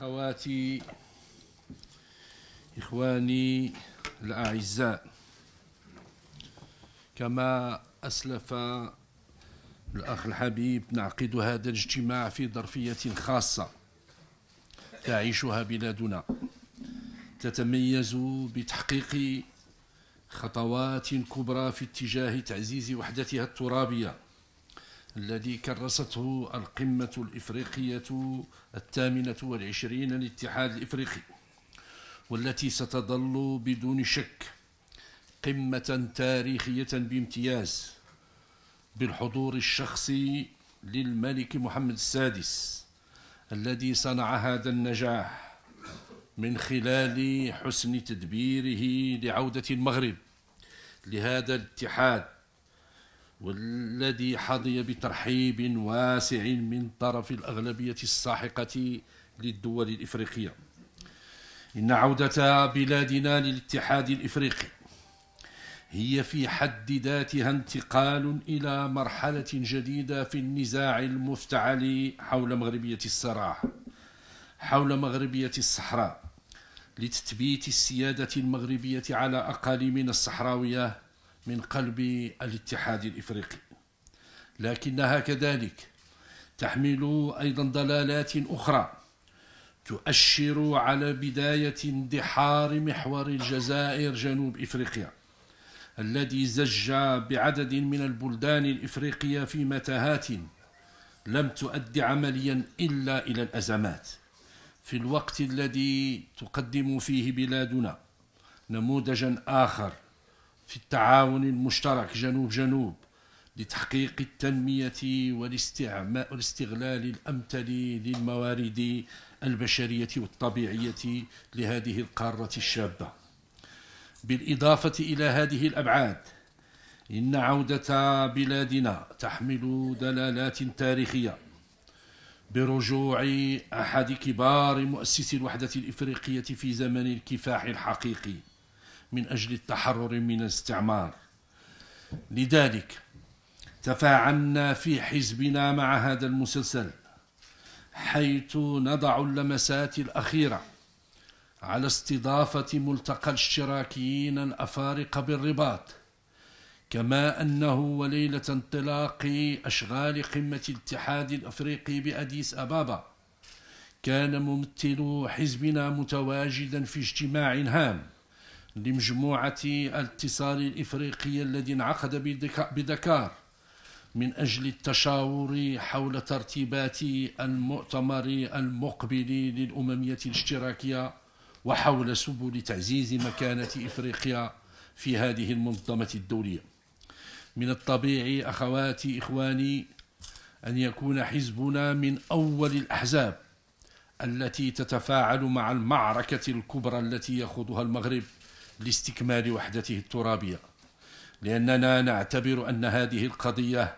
أخواتي إخواني الأعزاء كما أسلف الأخ الحبيب نعقد هذا الاجتماع في ظرفية خاصة تعيشها بلادنا تتميز بتحقيق خطوات كبرى في اتجاه تعزيز وحدتها الترابية الذي كرسته القمة الإفريقية الثامنة والعشرين للاتحاد الإفريقي والتي ستظل بدون شك قمة تاريخية بامتياز بالحضور الشخصي للملك محمد السادس الذي صنع هذا النجاح من خلال حسن تدبيره لعودة المغرب لهذا الاتحاد والذي حظي بترحيب واسع من طرف الأغلبية الساحقة للدول الإفريقية إن عودة بلادنا للاتحاد الإفريقي هي في حد ذاتها انتقال إلى مرحلة جديدة في النزاع المفتعل حول مغربية الصراع حول مغربية الصحراء لتثبيت السيادة المغربية على أقاليمنا الصحراوية من قلب الاتحاد الإفريقي لكنها كذلك تحمل أيضا ضلالات أخرى تؤشر على بداية اندحار محور الجزائر جنوب إفريقيا الذي زج بعدد من البلدان الإفريقية في متاهات لم تؤدي عمليا إلا إلى الأزمات في الوقت الذي تقدم فيه بلادنا نموذجا آخر في التعاون المشترك جنوب جنوب لتحقيق التنمية والاستغلال الأمثل للموارد البشرية والطبيعية لهذه القارة الشابة بالإضافة إلى هذه الأبعاد إن عودة بلادنا تحمل دلالات تاريخية برجوع أحد كبار مؤسسي الوحدة الإفريقية في زمن الكفاح الحقيقي من أجل التحرر من الاستعمار لذلك تفاعلنا في حزبنا مع هذا المسلسل حيث نضع اللمسات الأخيرة على استضافة ملتقى الاشتراكيين الأفارقة بالرباط كما أنه وليلة انطلاق أشغال قمة الاتحاد الأفريقي بأديس أبابا كان ممثل حزبنا متواجدا في اجتماع هام لمجموعة الاتصال الإفريقية الذي انعقد بدكار من أجل التشاور حول ترتيبات المؤتمر المقبل للأممية الاشتراكية وحول سبل تعزيز مكانة إفريقيا في هذه المنظمة الدولية من الطبيعي أخواتي إخواني أن يكون حزبنا من أول الأحزاب التي تتفاعل مع المعركة الكبرى التي يخوضها المغرب لاستكمال وحدته الترابية لأننا نعتبر أن هذه القضية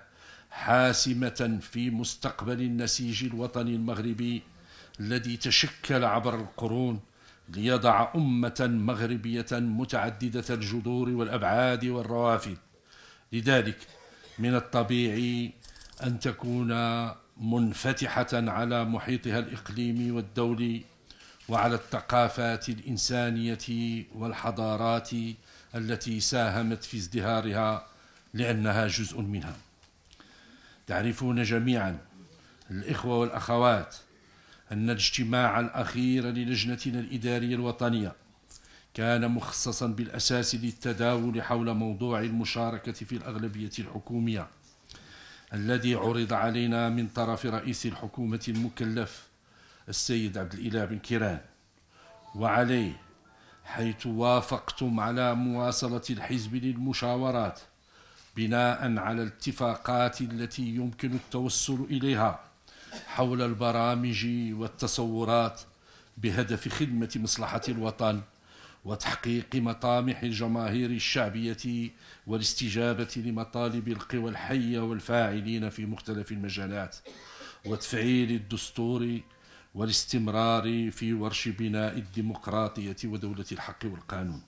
حاسمة في مستقبل النسيج الوطني المغربي الذي تشكل عبر القرون ليضع أمة مغربية متعددة الجذور والأبعاد والروافد لذلك من الطبيعي أن تكون منفتحة على محيطها الإقليمي والدولي وعلى الثقافات الإنسانية والحضارات التي ساهمت في ازدهارها لأنها جزء منها تعرفون جميعا الإخوة والأخوات أن الاجتماع الأخير للجنتنا الإدارية الوطنية كان مخصصا بالأساس للتداول حول موضوع المشاركة في الأغلبية الحكومية الذي عرض علينا من طرف رئيس الحكومة المكلف السيد عبد الإله بن كيران وعليه حيث وافقتم على مواصلة الحزب للمشاورات بناء على الاتفاقات التي يمكن التوصل إليها حول البرامج والتصورات بهدف خدمة مصلحة الوطن وتحقيق مطامح الجماهير الشعبية والاستجابة لمطالب القوى الحية والفاعلين في مختلف المجالات وتفعيل الدستور والاستمرار في ورش بناء الديمقراطية ودولة الحق والقانون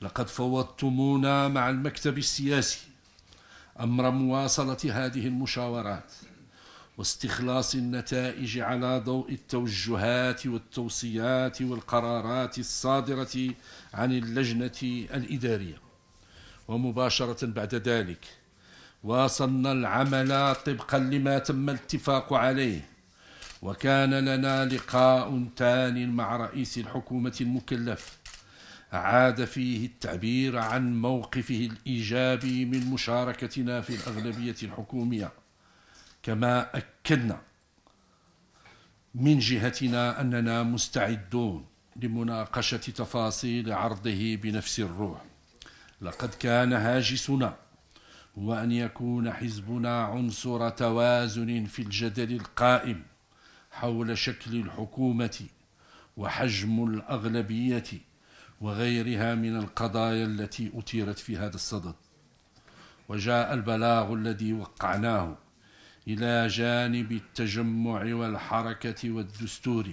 لقد فوضتمونا مع المكتب السياسي أمر مواصلة هذه المشاورات واستخلاص النتائج على ضوء التوجهات والتوصيات والقرارات الصادرة عن اللجنة الإدارية ومباشرة بعد ذلك واصلنا العمل طبقا لما تم الاتفاق عليه وكان لنا لقاء تان مع رئيس الحكومة المكلف عاد فيه التعبير عن موقفه الإيجابي من مشاركتنا في الأغلبية الحكومية كما أكدنا من جهتنا أننا مستعدون لمناقشة تفاصيل عرضه بنفس الروح لقد كان هاجسنا هو أن يكون حزبنا عنصر توازن في الجدل القائم حول شكل الحكومة وحجم الأغلبية وغيرها من القضايا التي أثيرت في هذا الصدد وجاء البلاغ الذي وقعناه إلى جانب التجمع والحركة والدستور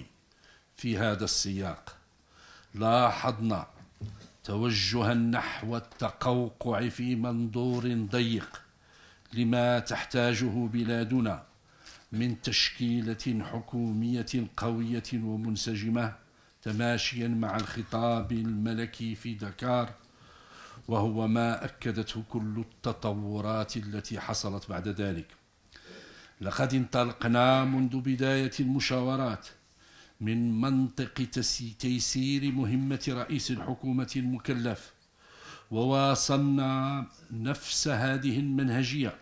في هذا السياق لاحظنا توجها نحو التقوقع في منظور ضيق لما تحتاجه بلادنا من تشكيلة حكومية قوية ومنسجمة تماشيا مع الخطاب الملكي في دكار وهو ما أكدته كل التطورات التي حصلت بعد ذلك لقد انطلقنا منذ بداية المشاورات من منطق تيسير مهمة رئيس الحكومة المكلف وواصلنا نفس هذه المنهجية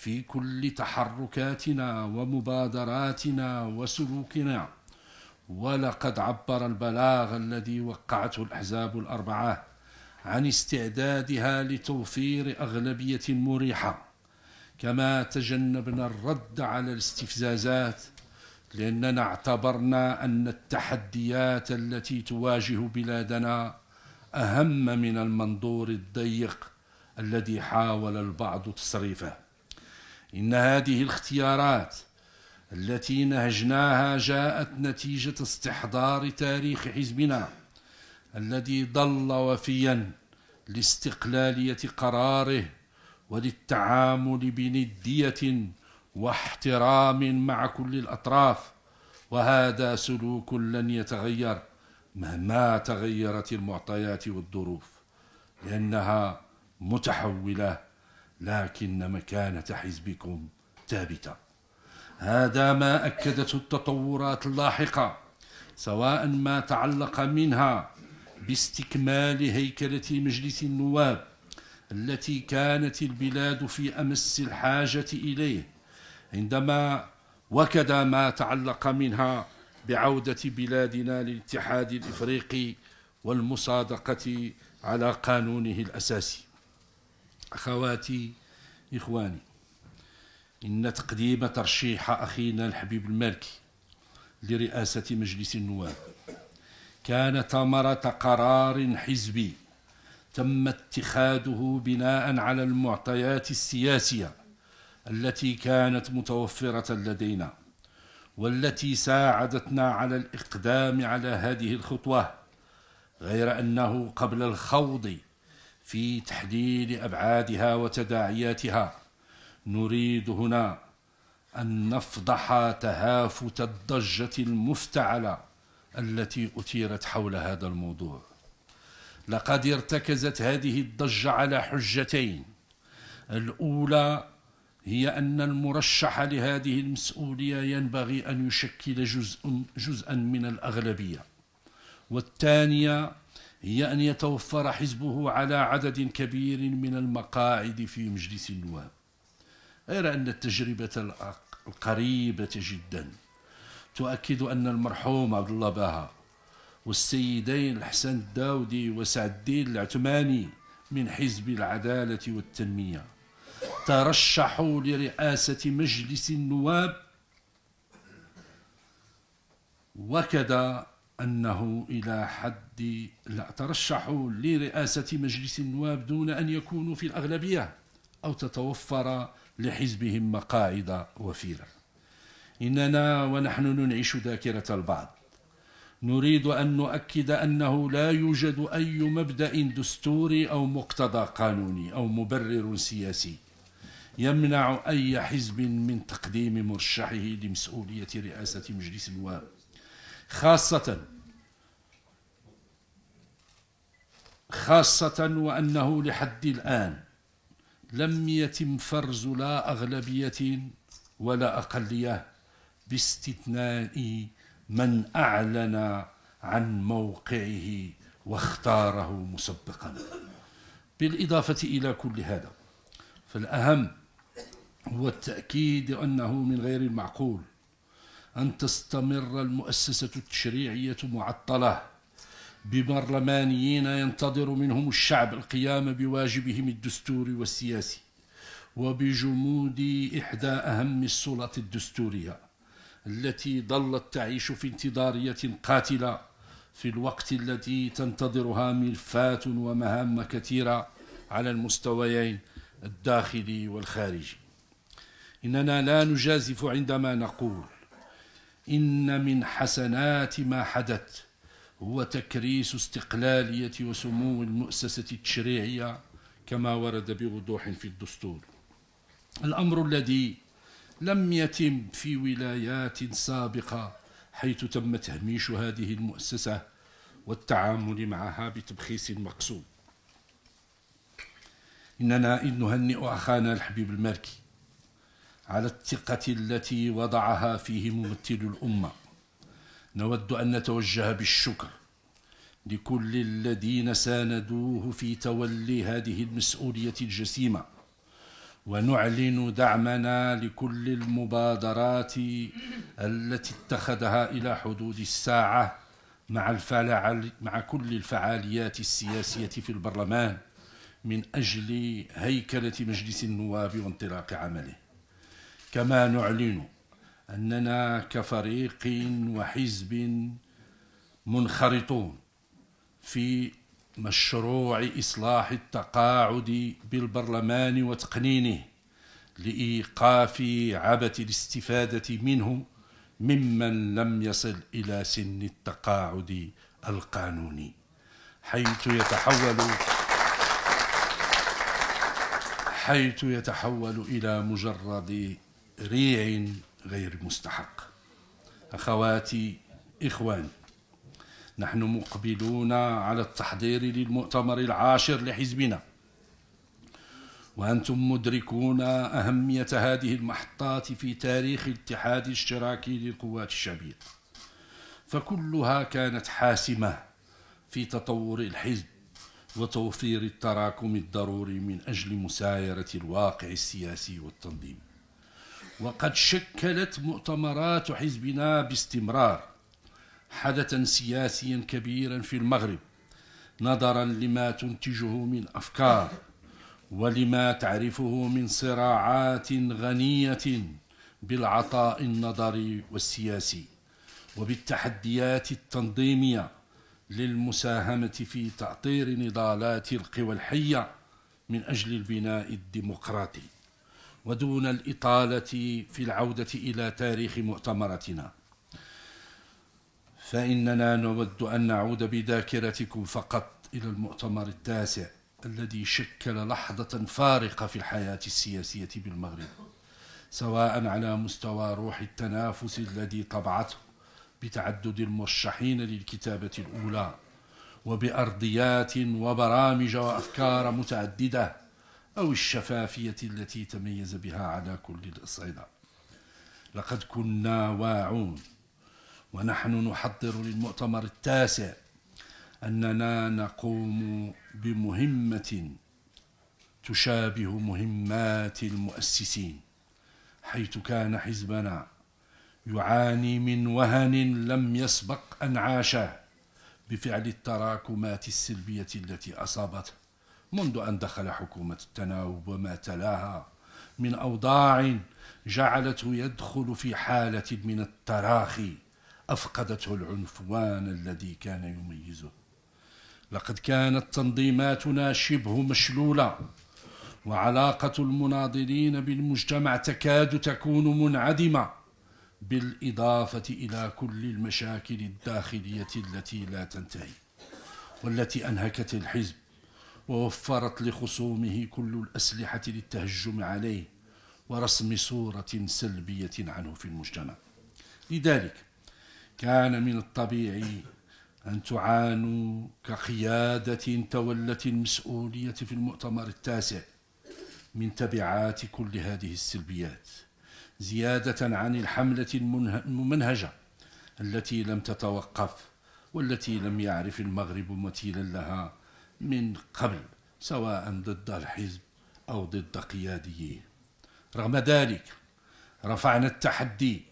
في كل تحركاتنا ومبادراتنا وسلوكنا ولقد عبر البلاغ الذي وقعته الأحزاب الأربعة عن استعدادها لتوفير أغلبية مريحة كما تجنبنا الرد على الاستفزازات لأننا اعتبرنا أن التحديات التي تواجه بلادنا أهم من المنظور الضيق الذي حاول البعض تصريفه إن هذه الاختيارات التي نهجناها جاءت نتيجة استحضار تاريخ حزبنا الذي ضل وفيا لاستقلالية قراره وللتعامل بندية واحترام مع كل الأطراف وهذا سلوك لن يتغير مهما تغيرت المعطيات والظروف لأنها متحولة لكن مكانة حزبكم ثابتة هذا ما أكدته التطورات اللاحقة سواء ما تعلق منها باستكمال هيكلة مجلس النواب التي كانت البلاد في أمس الحاجة إليه عندما وكد ما تعلق منها بعودة بلادنا للاتحاد الإفريقي والمصادقة على قانونه الأساسي أخواتي إخواني إن تقديم ترشيح أخينا الحبيب المالكي لرئاسة مجلس النواب كان ثمرة قرار حزبي تم اتخاذه بناء على المعطيات السياسية التي كانت متوفرة لدينا والتي ساعدتنا على الإقدام على هذه الخطوة غير أنه قبل الخوض في تحليل أبعادها وتداعياتها نريد هنا أن نفضح تهافت الضجة المفتعلة التي أثيرت حول هذا الموضوع لقد ارتكزت هذه الضجة على حجتين الأولى هي أن المرشح لهذه المسؤولية ينبغي أن يشكل جزء جزءا من الأغلبية والثانية هي أن يتوفر حزبه على عدد كبير من المقاعد في مجلس النواب غير أن التجربة القريبة جدا تؤكد أن المرحوم عبد الله باها والسيدين الحسن الداودي وسعد الدين العثماني من حزب العدالة والتنمية ترشحوا لرئاسة مجلس النواب وكذا أنه إلى حد لا ترشحوا لرئاسة مجلس النواب دون أن يكونوا في الأغلبية أو تتوفر لحزبهم مقاعد وفيرة إننا ونحن ننعش ذاكرة البعض نريد أن نؤكد أنه لا يوجد أي مبدأ دستوري أو مقتضى قانوني أو مبرر سياسي يمنع أي حزب من تقديم مرشحه لمسؤولية رئاسة مجلس النواب خاصة خاصة وأنه لحد الآن لم يتم فرز لا أغلبية ولا أقلية باستثناء من أعلن عن موقعه واختاره مسبقا بالإضافة إلى كل هذا فالأهم هو التأكيد أنه من غير المعقول أن تستمر المؤسسة التشريعية معطلة ببرلمانيين ينتظر منهم الشعب القيام بواجبهم الدستوري والسياسي وبجمود إحدى أهم السلط الدستورية التي ظلت تعيش في انتظارية قاتلة في الوقت الذي تنتظرها ملفات ومهام كثيرة على المستويين الداخلي والخارجي إننا لا نجازف عندما نقول إن من حسنات ما حدث هو تكريس استقلالية وسمو المؤسسة التشريعية كما ورد بوضوح في الدستور الأمر الذي لم يتم في ولايات سابقة حيث تم تهميش هذه المؤسسة والتعامل معها بتبخيس مقصود إننا إن نهنئ أخانا الحبيب المالكي على الثقة التي وضعها فيه ممثل الأمة نود أن نتوجه بالشكر لكل الذين ساندوه في تولي هذه المسؤولية الجسيمة ونعلن دعمنا لكل المبادرات التي اتخذها إلى حدود الساعة مع, الفعال مع كل الفعاليات السياسية في البرلمان من أجل هيكلة مجلس النواب وانطلاق عمله كما نعلن أننا كفريق وحزب منخرطون في مشروع إصلاح التقاعد بالبرلمان وتقنينه لإيقاف عبث الاستفادة منه ممن لم يصل إلى سن التقاعد القانوني حيث يتحول حيث يتحول إلى مجرد ريع غير مستحق أخواتي إخواني نحن مقبلون على التحضير للمؤتمر العاشر لحزبنا وأنتم مدركون أهمية هذه المحطات في تاريخ الاتحاد الاشتراكي للقوات الشعبية فكلها كانت حاسمة في تطور الحزب وتوفير التراكم الضروري من أجل مسايرة الواقع السياسي والتنظيمي وقد شكلت مؤتمرات حزبنا باستمرار حدثا سياسيا كبيرا في المغرب نظرا لما تنتجه من افكار ولما تعرفه من صراعات غنيه بالعطاء النظري والسياسي وبالتحديات التنظيميه للمساهمه في تعطير نضالات القوى الحيه من اجل البناء الديمقراطي ودون الإطالة في العودة إلى تاريخ مؤتمرتنا فإننا نود أن نعود بذاكرتكم فقط إلى المؤتمر التاسع الذي شكل لحظة فارقة في الحياة السياسية بالمغرب سواء على مستوى روح التنافس الذي طبعته بتعدد المرشحين للكتابة الأولى وبأرضيات وبرامج وأفكار متعددة أو الشفافية التي تميز بها على كل الأصعدة لقد كنا واعون ونحن نحضر للمؤتمر التاسع أننا نقوم بمهمة تشابه مهمات المؤسسين حيث كان حزبنا يعاني من وهن لم يسبق أن عاشه بفعل التراكمات السلبية التي أصابته منذ أن دخل حكومة التناوب وما تلاها من أوضاع جعلته يدخل في حالة من التراخي أفقدته العنفوان الذي كان يميزه لقد كانت تنظيماتنا شبه مشلولة وعلاقة المناضلين بالمجتمع تكاد تكون منعدمة بالإضافة إلى كل المشاكل الداخلية التي لا تنتهي والتي أنهكت الحزب ووفرت لخصومه كل الأسلحة للتهجم عليه ورسم صورة سلبية عنه في المجتمع لذلك كان من الطبيعي أن تعانوا كقيادة تولت المسؤولية في المؤتمر التاسع من تبعات كل هذه السلبيات زيادة عن الحملة الممنهجة التي لم تتوقف والتي لم يعرف المغرب مثيلا لها من قبل سواء ضد الحزب أو ضد قياديه رغم ذلك رفعنا التحدي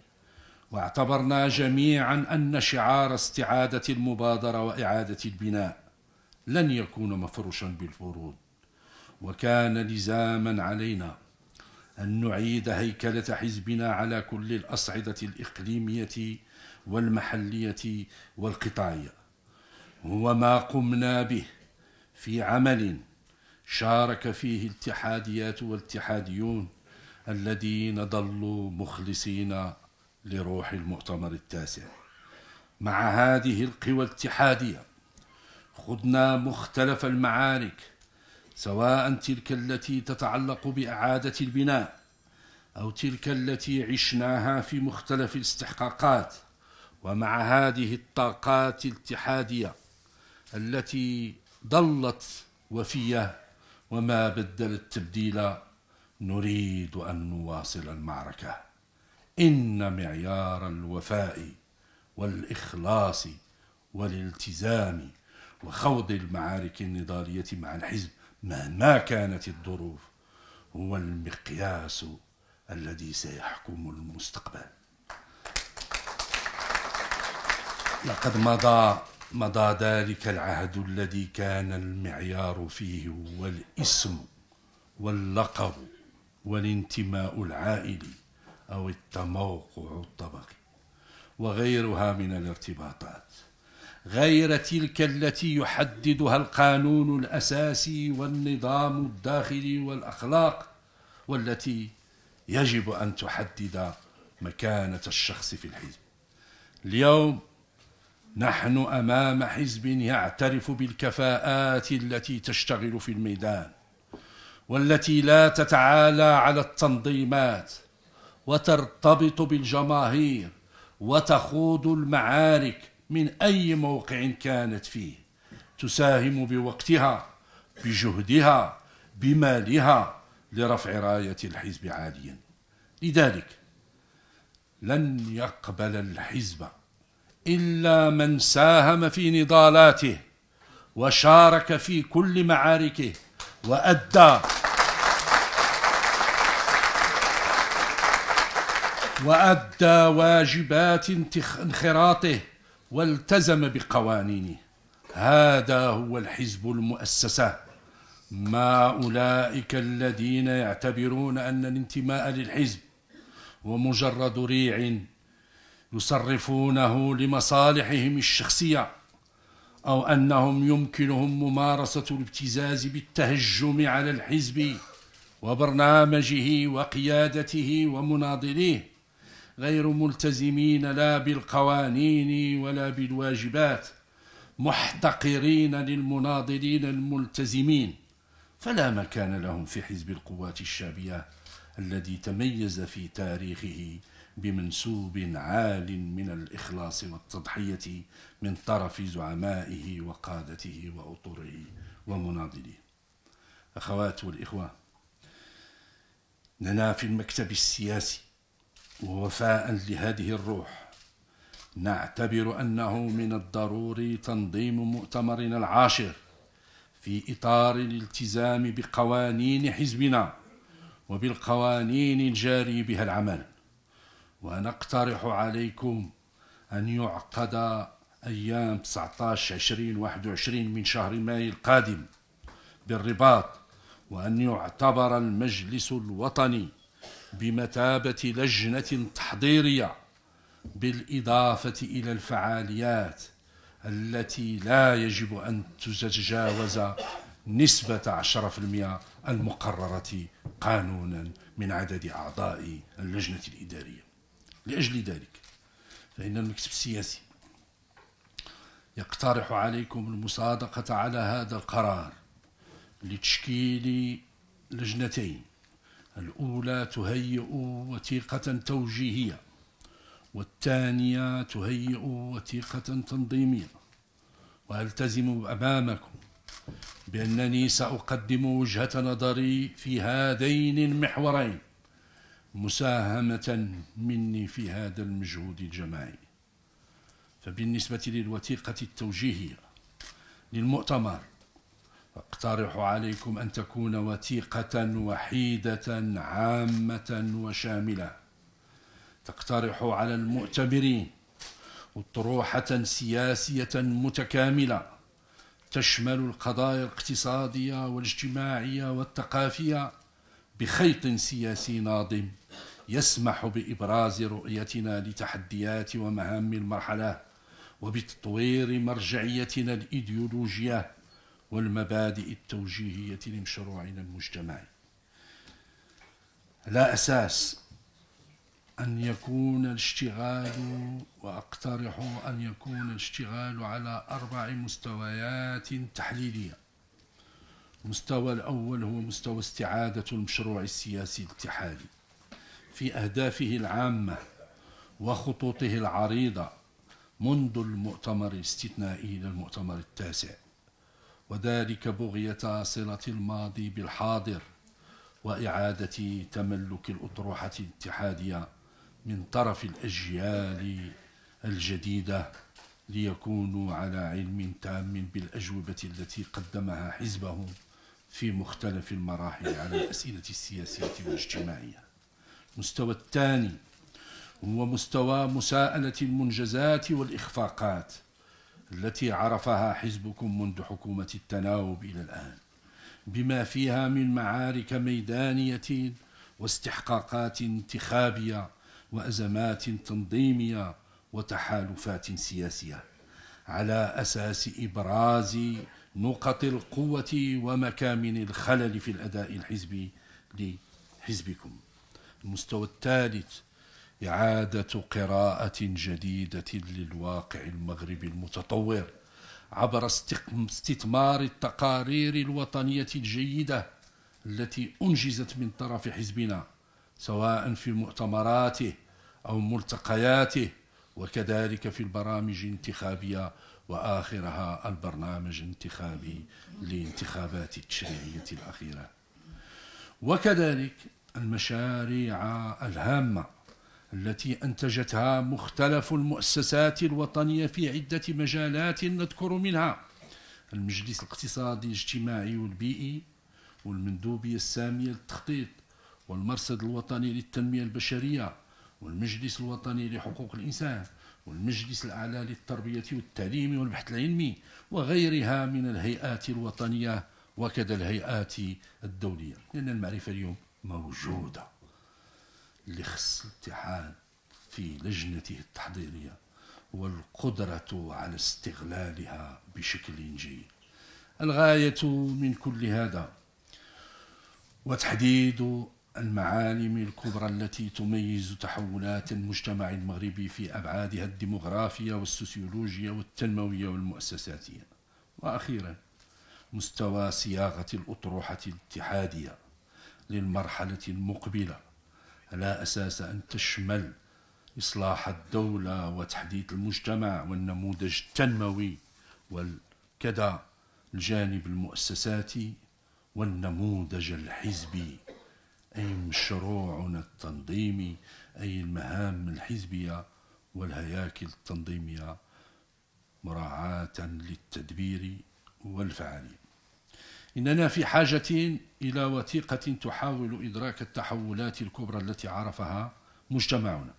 واعتبرنا جميعا أن شعار استعادة المبادرة وإعادة البناء لن يكون مفروشا بالفروض وكان لزاما علينا أن نعيد هيكلة حزبنا على كل الأصعدة الإقليمية والمحلية والقطاعية هو ما قمنا به في عمل شارك فيه الاتحاديات والاتحاديون الذين ضلوا مخلصين لروح المؤتمر التاسع مع هذه القوى الاتحادية خضنا مختلف المعارك سواء تلك التي تتعلق بإعادة البناء أو تلك التي عشناها في مختلف الاستحقاقات ومع هذه الطاقات الاتحادية التي ضلت وفيه وما بدلت تبديلا نريد أن نواصل المعركة إن معيار الوفاء والإخلاص والالتزام وخوض المعارك النضالية مع الحزب مهما كانت الظروف هو المقياس الذي سيحكم المستقبل لقد مضى مضى ذلك العهد الذي كان المعيار فيه هو الاسم واللقب والانتماء العائلي أو التموقع الطبقي وغيرها من الارتباطات غير تلك التي يحددها القانون الأساسي والنظام الداخلي والأخلاق والتي يجب أن تحدد مكانة الشخص في الحزب اليوم نحن امام حزب يعترف بالكفاءات التي تشتغل في الميدان والتي لا تتعالى على التنظيمات وترتبط بالجماهير وتخوض المعارك من اي موقع كانت فيه تساهم بوقتها بجهدها بمالها لرفع رايه الحزب عاليا لذلك لن يقبل الحزب إلا من ساهم في نضالاته وشارك في كل معاركه وأدى وأدى واجبات انخراطه والتزم بقوانينه هذا هو الحزب المؤسسة ما أولئك الذين يعتبرون أن الانتماء للحزب ومجرد ريع يصرفونه لمصالحهم الشخصية أو أنهم يمكنهم ممارسة الابتزاز بالتهجم على الحزب وبرنامجه وقيادته ومناضليه غير ملتزمين لا بالقوانين ولا بالواجبات محتقرين للمناضلين الملتزمين فلا مكان لهم في حزب القوات الشعبية الذي تميز في تاريخه بمنسوب عال من الإخلاص والتضحية من طرف زعمائه وقادته وأطره ومناضله أخوات والإخوة لنا في المكتب السياسي ووفاء لهذه الروح نعتبر أنه من الضروري تنظيم مؤتمرنا العاشر في إطار الالتزام بقوانين حزبنا وبالقوانين الجاري بها العمل ونقترح عليكم أن يعقد أيام 19 20 21 من شهر ماي القادم بالرباط وأن يعتبر المجلس الوطني بمثابة لجنة تحضيرية بالإضافة إلى الفعاليات التي لا يجب أن تتجاوز نسبة 10% المقررة قانونا من عدد أعضاء اللجنة الإدارية لأجل ذلك فإن المكتب السياسي يقترح عليكم المصادقة على هذا القرار لتشكيل لجنتين الأولى تهيئ وثيقة توجيهية والثانية تهيئ وثيقة تنظيمية وألتزم أمامكم بأنني سأقدم وجهة نظري في هذين المحورين مساهمة مني في هذا المجهود الجماعي فبالنسبة للوثيقة التوجيهية للمؤتمر أقترح عليكم أن تكون وثيقة وحيدة عامة وشاملة تقترح على المؤتمرين أطروحة سياسية متكاملة تشمل القضايا الاقتصادية والاجتماعية والثقافية بخيط سياسي ناضم يسمح بإبراز رؤيتنا لتحديات ومهام المرحلة وبتطوير مرجعيتنا الإيديولوجية والمبادئ التوجيهية لمشروعنا المجتمعي لا أساس أن يكون الاشتغال وأقترح أن يكون الاشتغال على أربع مستويات تحليلية المستوى الأول هو مستوى استعادة المشروع السياسي الاتحادي في أهدافه العامة وخطوطه العريضة منذ المؤتمر الاستثنائي إلى المؤتمر التاسع وذلك بغية صلة الماضي بالحاضر وإعادة تملك الأطروحة الاتحادية من طرف الأجيال الجديدة ليكونوا على علم تام بالأجوبة التي قدمها حزبهم في مختلف المراحل على الأسئلة السياسية والاجتماعية المستوى الثاني هو مستوى مساءلة المنجزات والإخفاقات التي عرفها حزبكم منذ حكومة التناوب إلى الآن بما فيها من معارك ميدانية واستحقاقات انتخابية وأزمات تنظيمية وتحالفات سياسية على أساس إبراز نقط القوة ومكامن الخلل في الأداء الحزبي لحزبكم المستوى الثالث إعادة قراءة جديدة للواقع المغربي المتطور عبر استثمار التقارير الوطنية الجيدة التي أنجزت من طرف حزبنا سواء في مؤتمراته أو ملتقياته وكذلك في البرامج الانتخابية وآخرها البرنامج الانتخابي لانتخابات التشريعية الأخيرة وكذلك المشاريع الهامة التي أنتجتها مختلف المؤسسات الوطنية في عدة مجالات نذكر منها المجلس الاقتصادي الاجتماعي والبيئي والمندوبية السامية للتخطيط والمرصد الوطني للتنمية البشرية والمجلس الوطني لحقوق الإنسان والمجلس الأعلى للتربية والتعليم والبحث العلمي وغيرها من الهيئات الوطنية وكذا الهيئات الدولية لأن المعرفة اليوم موجودة اللي خص الاتحاد في لجنته التحضيرية والقدرة على استغلالها بشكل جيد الغاية من كل هذا وتحديد المعالم الكبرى التي تميز تحولات المجتمع المغربي في أبعادها الديمغرافية والسوسيولوجية والتنموية والمؤسساتية وأخيرا مستوى صياغة الأطروحة الاتحادية للمرحلة المقبلة على أساس أن تشمل إصلاح الدولة وتحديث المجتمع والنموذج التنموي وكذا الجانب المؤسساتي والنموذج الحزبي أي مشروعنا التنظيمي أي المهام الحزبية والهياكل التنظيمية مراعاة للتدبير والفعالية إننا في حاجة إلى وثيقة تحاول إدراك التحولات الكبرى التي عرفها مجتمعنا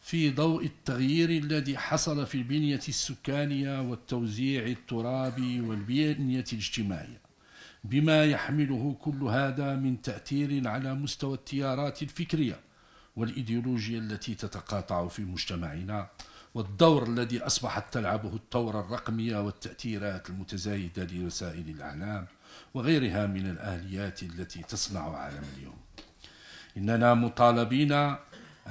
في ضوء التغيير الذي حصل في البنية السكانية والتوزيع الترابي والبنية الاجتماعية بما يحمله كل هذا من تأثير على مستوى التيارات الفكرية والإيديولوجية التي تتقاطع في مجتمعنا والدور الذي أصبحت تلعبه الثورة الرقمية والتأثيرات المتزايدة لوسائل الإعلام وغيرها من الآليات التي تصنع عالم اليوم إننا مطالبين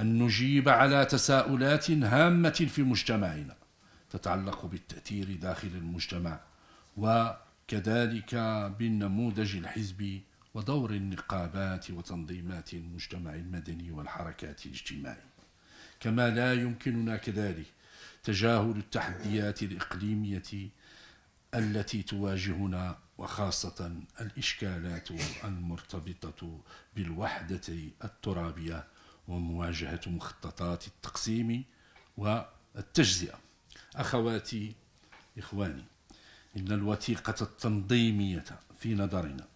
أن نجيب على تساؤلات هامة في مجتمعنا تتعلق بالتأثير داخل المجتمع و كذلك بالنموذج الحزبي ودور النقابات وتنظيمات المجتمع المدني والحركات الاجتماعية كما لا يمكننا كذلك تجاهل التحديات الإقليمية التي تواجهنا وخاصة الإشكالات المرتبطة بالوحدة الترابية ومواجهة مخططات التقسيم والتجزئة أخواتي إخواني إن الوثيقة التنظيمية في نظرنا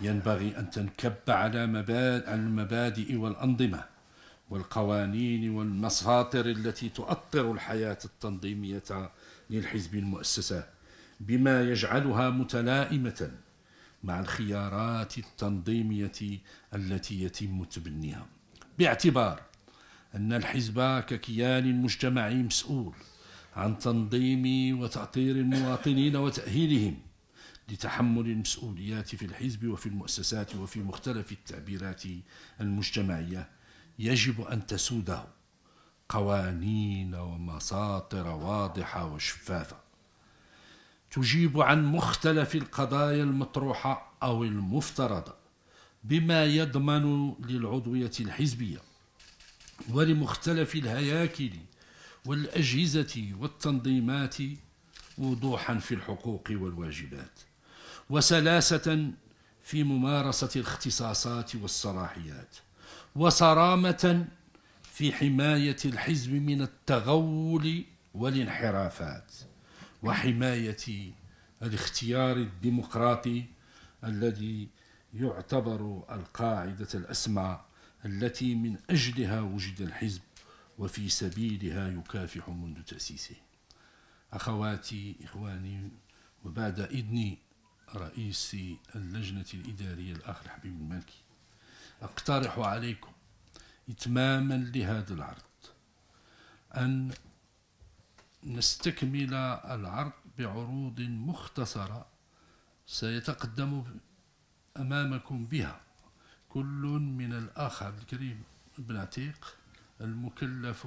ينبغي أن تنكب على المبادئ والأنظمة والقوانين والمساطر التي تؤطر الحياة التنظيمية للحزب المؤسسة بما يجعلها متلائمة مع الخيارات التنظيمية التي يتم تبنيها باعتبار أن الحزب ككيان مجتمعي مسؤول عن تنظيم وتأطير المواطنين وتأهيلهم لتحمل المسؤوليات في الحزب وفي المؤسسات وفي مختلف التعبيرات المجتمعية يجب أن تسوده قوانين ومساطر واضحة وشفافة تجيب عن مختلف القضايا المطروحة أو المفترضة بما يضمن للعضوية الحزبية ولمختلف الهياكل والأجهزة والتنظيمات وضوحا في الحقوق والواجبات وسلاسة في ممارسة الاختصاصات والصلاحيات وصرامة في حماية الحزب من التغول والانحرافات وحماية الاختيار الديمقراطي الذي يعتبر القاعدة الأسمى التي من أجلها وجد الحزب وفي سبيلها يكافح منذ تأسيسه أخواتي إخواني وبعد إذن رئيس اللجنة الإدارية الأخ الحبيب المالكي أقترح عليكم إتماما لهذا العرض أن نستكمل العرض بعروض مختصرة سيتقدم أمامكم بها كل من الأخ عبد الكريم بن عتيق المكلف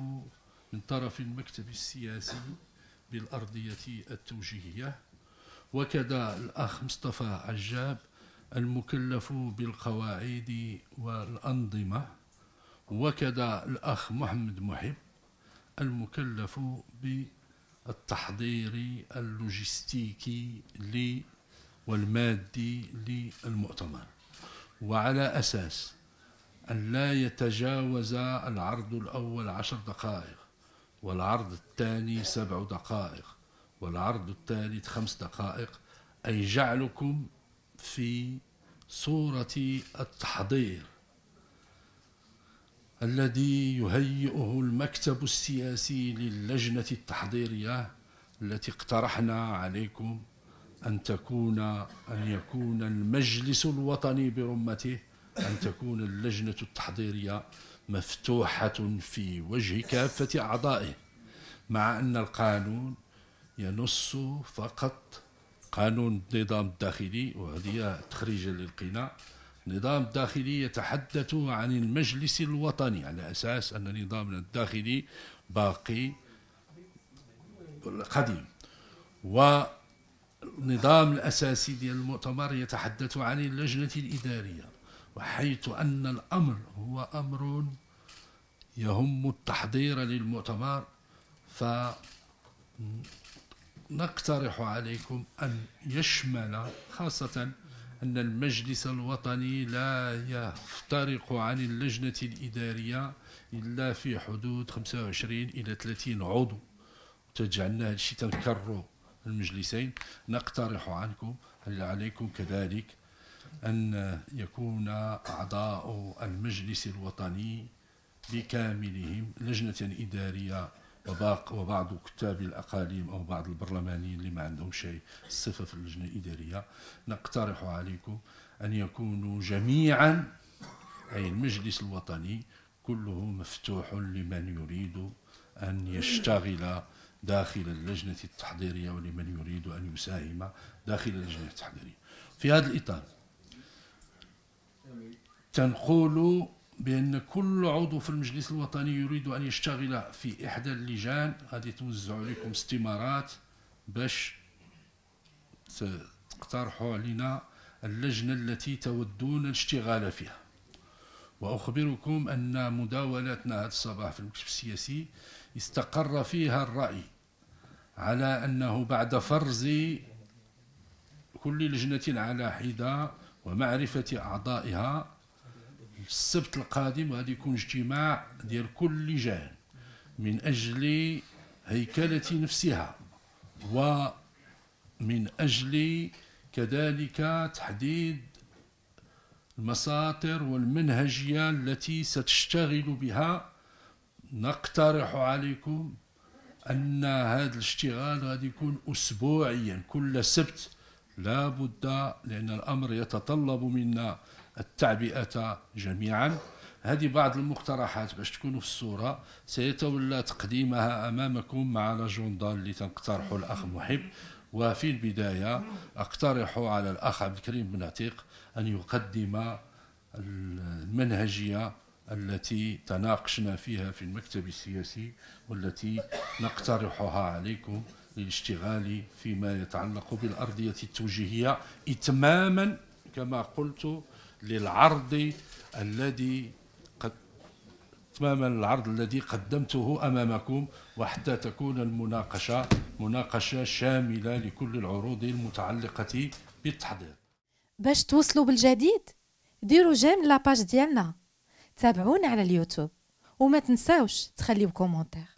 من طرف المكتب السياسي بالأرضية التوجيهية وكذا الأخ مصطفى عجاب المكلف بالقواعد والأنظمة وكذا الأخ محمد محب المكلف بالتحضير اللوجستيكي والمادي للمؤتمر وعلى أساس أن لا يتجاوز العرض الأول عشر دقائق والعرض الثاني سبع دقائق والعرض الثالث خمس دقائق أي جعلكم في صورة التحضير الذي يهيئه المكتب السياسي للجنة التحضيرية التي اقترحنا عليكم أن تكون أن يكون المجلس الوطني برمته أن تكون اللجنة التحضيرية مفتوحة في وجه كافة أعضائه مع أن القانون ينص فقط قانون النظام الداخلي وهذه تخريجا للقناع النظام الداخلي يتحدث عن المجلس الوطني على أساس أن نظامنا الداخلي باقي قديم والنظام الأساسي ديال المؤتمر يتحدث عن اللجنة الإدارية وحيث أن الأمر هو أمر يهم التحضير للمؤتمر فنقترح عليكم أن يشمل خاصة أن المجلس الوطني لا يفترق عن اللجنة الإدارية إلا في حدود 25 إلى 30 عضو تجعلنا هذا الشيء تنكروا المجلسين نقترح عنكم هل عليكم كذلك أن يكون أعضاء المجلس الوطني بكاملهم لجنة إدارية وبعض كتاب الأقاليم أو بعض البرلمانيين اللي ما عندهم شيء صفة في اللجنة الإدارية نقترح عليكم أن يكونوا جميعا أي المجلس الوطني كله مفتوح لمن يريد أن يشتغل داخل اللجنة التحضيرية ولمن يريد أن يساهم داخل اللجنة التحضيرية في هذا الإطار تنقول بأن كل عضو في المجلس الوطني يريد أن يشتغل في إحدى اللجان غادي توزع عليكم استمارات باش تقترحوا علينا اللجنة التي تودون الاشتغال فيها وأخبركم أن مداولاتنا هذا الصباح في المكتب السياسي استقر فيها الرأي على أنه بعد فرز كل لجنة على حدة ومعرفة أعضائها السبت القادم غادي يكون اجتماع ديال كل لجان من أجل هيكلة نفسها ومن أجل كذلك تحديد المساطر والمنهجية التي ستشتغل بها نقترح عليكم أن هذا الاشتغال غادي يكون أسبوعيا كل سبت لا بد لأن الأمر يتطلب منا التعبئة جميعا هذه بعض المقترحات باش تكونوا في الصورة سيتولى تقديمها أمامكم مع الأجندة اللي تنقترحه الأخ محب وفي البداية أقترح على الأخ عبد الكريم بن عتيق أن يقدم المنهجية التي تناقشنا فيها في المكتب السياسي والتي نقترحها عليكم للاشتغال فيما يتعلق بالأرضية التوجيهية إتماما كما قلت للعرض الذي قد تماما العرض الذي قدمته أمامكم وحتى تكون المناقشة مناقشة شاملة لكل العروض المتعلقة بالتحضير باش توصلوا بالجديد ديروا جيم لاباج ديالنا تابعونا على اليوتيوب وما تنساوش تخليو كومنتار